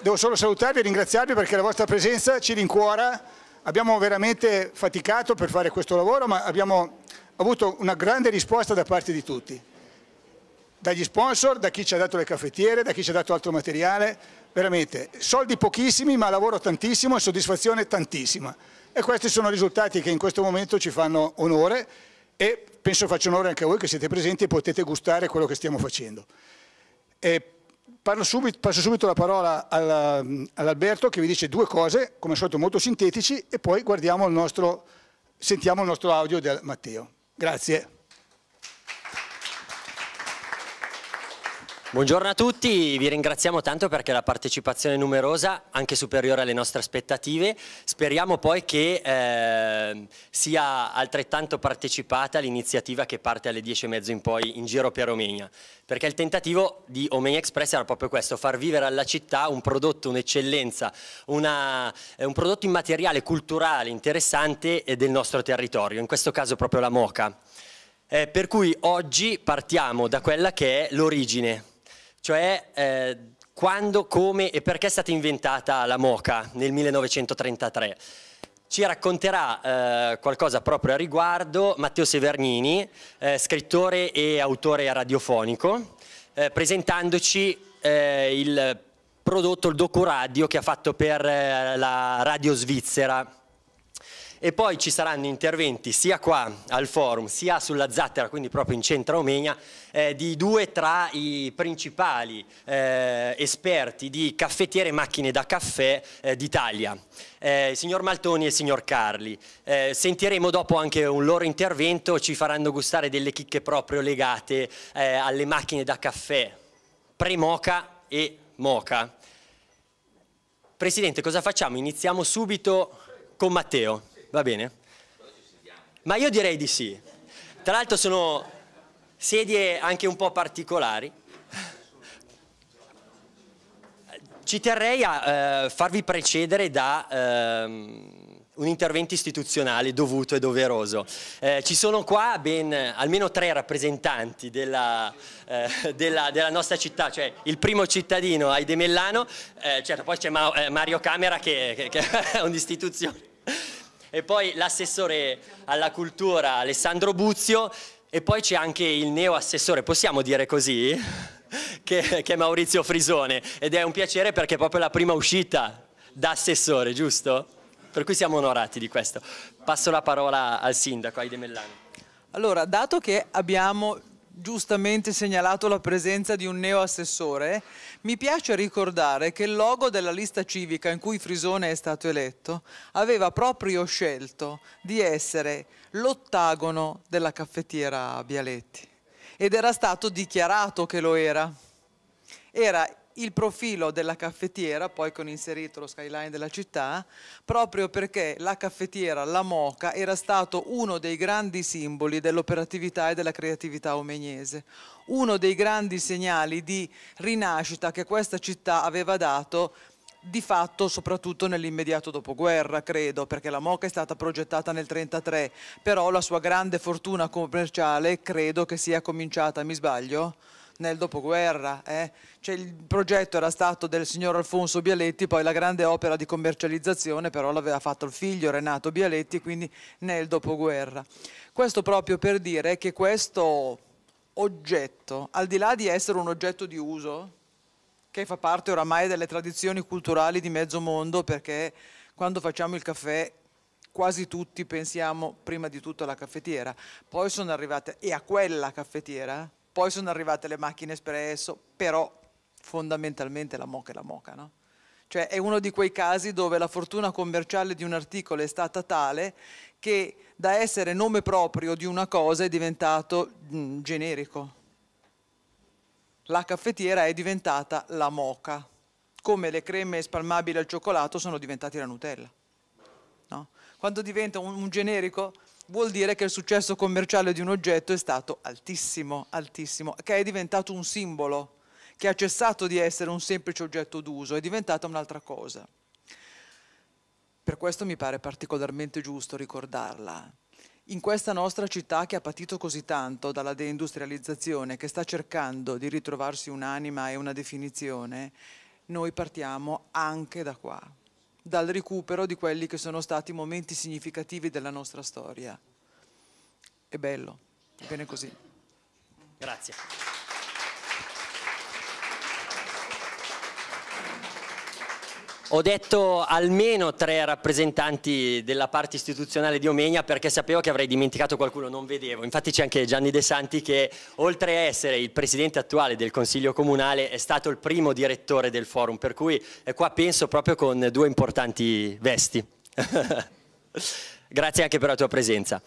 Devo solo salutarvi e ringraziarvi perché la vostra presenza ci rincuora. Abbiamo veramente faticato per fare questo lavoro, ma abbiamo avuto una grande risposta da parte di tutti. Dagli sponsor, da chi ci ha dato le caffettiere, da chi ci ha dato altro materiale. Veramente, soldi pochissimi, ma lavoro tantissimo e soddisfazione tantissima. E questi sono risultati che in questo momento ci fanno onore e penso faccio onore anche a voi che siete presenti e potete gustare quello che stiamo facendo. E subito, passo subito la parola all'Alberto che vi dice due cose, come al solito molto sintetici, e poi il nostro, sentiamo il nostro audio del Matteo. Grazie. Buongiorno a tutti, vi ringraziamo tanto perché la partecipazione è numerosa, anche superiore alle nostre aspettative. Speriamo poi che eh, sia altrettanto partecipata l'iniziativa che parte alle 10 e 10.30 in poi in giro per Omegna, perché il tentativo di Omegna Express era proprio questo, far vivere alla città un prodotto, un'eccellenza, eh, un prodotto immateriale, culturale, interessante eh, del nostro territorio, in questo caso proprio la Moca. Eh, per cui oggi partiamo da quella che è l'origine cioè eh, quando, come e perché è stata inventata la moca nel 1933. Ci racconterà eh, qualcosa proprio a riguardo Matteo Severnini, eh, scrittore e autore radiofonico, eh, presentandoci eh, il prodotto, il docu-radio che ha fatto per eh, la radio svizzera e poi ci saranno interventi sia qua al forum sia sulla Zattera, quindi proprio in centro Omegna, eh, di due tra i principali eh, esperti di caffettiere e macchine da caffè eh, d'Italia, il eh, signor Maltoni e il signor Carli. Eh, sentiremo dopo anche un loro intervento, ci faranno gustare delle chicche proprio legate eh, alle macchine da caffè pre-moca e moca. Presidente, cosa facciamo? Iniziamo subito con Matteo. Va bene? Ma io direi di sì. Tra l'altro sono sedie anche un po' particolari. Ci terrei a eh, farvi precedere da eh, un intervento istituzionale dovuto e doveroso. Eh, ci sono qua ben almeno tre rappresentanti della, eh, della, della, nostra città, cioè il primo cittadino Aide Mellano, eh, certo, poi c'è Ma eh, Mario Camera che, che, che è un'istituzione e poi l'assessore alla cultura Alessandro Buzio e poi c'è anche il neo assessore, possiamo dire così? che, che è Maurizio Frisone ed è un piacere perché è proprio la prima uscita da assessore, giusto? Per cui siamo onorati di questo. Passo la parola al sindaco Aide Mellani. Allora, dato che abbiamo giustamente segnalato la presenza di un neo assessore, mi piace ricordare che il logo della lista civica in cui Frisone è stato eletto aveva proprio scelto di essere l'ottagono della caffettiera Bialetti ed era stato dichiarato che lo era. Era il profilo della caffettiera, poi con inserito lo skyline della città, proprio perché la caffettiera, la moca, era stato uno dei grandi simboli dell'operatività e della creatività omegnese, uno dei grandi segnali di rinascita che questa città aveva dato di fatto soprattutto nell'immediato dopoguerra, credo, perché la Moca è stata progettata nel 1933, però la sua grande fortuna commerciale credo che sia cominciata, mi sbaglio? nel dopoguerra. Eh? Cioè, il progetto era stato del signor Alfonso Bialetti, poi la grande opera di commercializzazione però l'aveva fatto il figlio Renato Bialetti, quindi nel dopoguerra. Questo proprio per dire che questo oggetto, al di là di essere un oggetto di uso, che fa parte oramai delle tradizioni culturali di mezzo mondo, perché quando facciamo il caffè quasi tutti pensiamo prima di tutto alla caffettiera, poi sono arrivate e a quella caffettiera poi sono arrivate le macchine espresso, però fondamentalmente la moca è la moca, no? Cioè è uno di quei casi dove la fortuna commerciale di un articolo è stata tale che da essere nome proprio di una cosa è diventato mh, mm, generico. La caffettiera è diventata la moca, come le creme spalmabili al cioccolato sono diventate la Nutella. No? Quando diventa un, un generico, vuol dire che il successo commerciale di un oggetto è stato altissimo, altissimo, che è diventato un simbolo, che ha cessato di essere un semplice oggetto d'uso, è diventata un'altra cosa. Per questo mi pare particolarmente giusto ricordarla. In questa nostra città che ha patito così tanto dalla deindustrializzazione, che sta cercando di ritrovarsi un'anima e una definizione, noi partiamo anche da qua dal recupero di quelli che sono stati momenti significativi della nostra storia. È bello, è bene così. Grazie. Ho detto almeno tre rappresentanti della parte istituzionale di Omegna perché sapevo che avrei dimenticato qualcuno, non vedevo. Infatti c'è anche Gianni De Santi che oltre a essere il presidente attuale del Consiglio Comunale è stato il primo direttore del forum, per cui è eh, qua penso proprio con due importanti vesti. Grazie anche per la tua presenza.